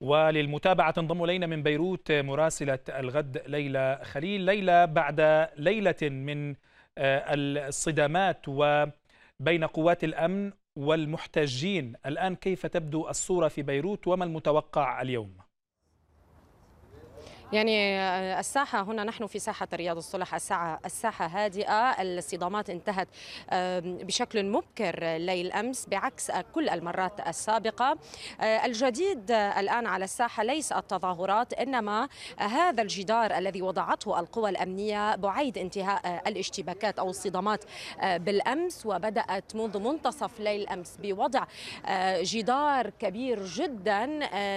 وللمتابعة تنضم إلينا من بيروت مراسلة الغد ليلى خليل ليلى بعد ليلة من آه، الصدامات وبين قوات الأمن والمحتجين الآن كيف تبدو الصورة في بيروت وما المتوقع اليوم؟ يعني الساحة هنا نحن في ساحة رياض الصلح الساحة, الساحة هادئة الصدامات انتهت بشكل مبكر ليل أمس بعكس كل المرات السابقة آه، الجديد الآن على الساحة ليس التظاهرات إنما هذا الجدار الذي وضعته القوى الأمنية بعيد انتهاء الاشتباكات أو الصدامات آه، بالأمس وبدأت منذ منتصف ليل أمس بوضع آه، جدار كبير جدا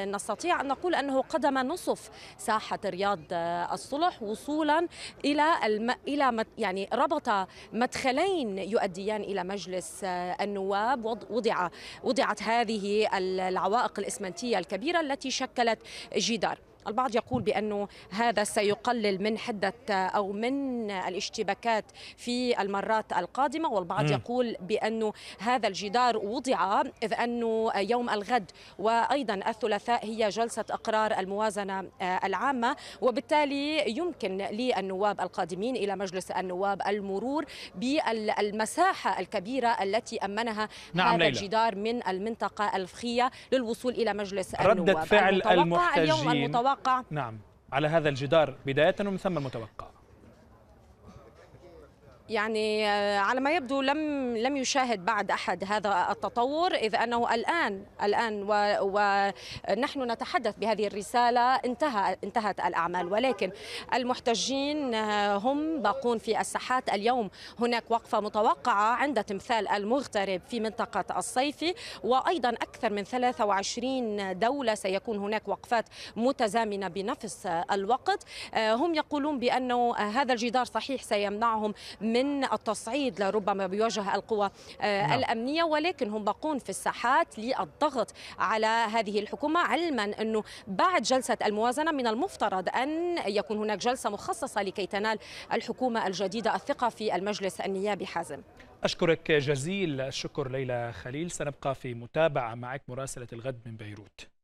نستطيع أن نقول أنه قدم نصف ساحة رياض آه، الصلح وصولا الى الم... الى يعني ربط مدخلين يؤديان الى مجلس آه، النواب وضع وضعت هذه العوائق الاسمنتيه الكبيره التي شكلت جدار البعض يقول بأنه هذا سيقلل من حدة أو من الاشتباكات في المرات القادمة والبعض م. يقول بأنه هذا الجدار وضع إذ أنه يوم الغد وأيضا الثلاثاء هي جلسة أقرار الموازنة آه، العامة وبالتالي يمكن للنواب القادمين إلى مجلس النواب المرور بالمساحة الكبيرة التي أمنها نعم هذا ليلة. الجدار من المنطقة الفخية للوصول إلى مجلس ردة النواب فعل المحتجين اليوم المتوقع المتوقع؟ نعم على هذا الجدار بداية ومن ثم المتوقع يعني آه، على ما يبدو لم لم يشاهد بعد احد هذا التطور اذ انه الان الان ونحن نتحدث بهذه الرساله انتهى انتهت الاعمال ولكن المحتجين آه، هم باقون في الساحات اليوم هناك وقفه متوقعه عند تمثال المغترب في منطقه الصيفي وايضا اكثر من 23 دوله سيكون هناك وقفات متزامنه بنفس الوقت آه، هم يقولون بانه هذا الجدار صحيح سيمنعهم من من التصعيد لربما بيواجه القوى آه، نعم. الامنيه ولكن هم باقون في الساحات للضغط على هذه الحكومه علما انه بعد جلسه الموازنه من المفترض ان يكون هناك جلسه مخصصه لكي تنال الحكومه الجديده الثقه في المجلس النيابي حازم أشكرك جزيل الشكر ليلى خليل سنبقى في متابعة معك مراسلة الغد من بيروت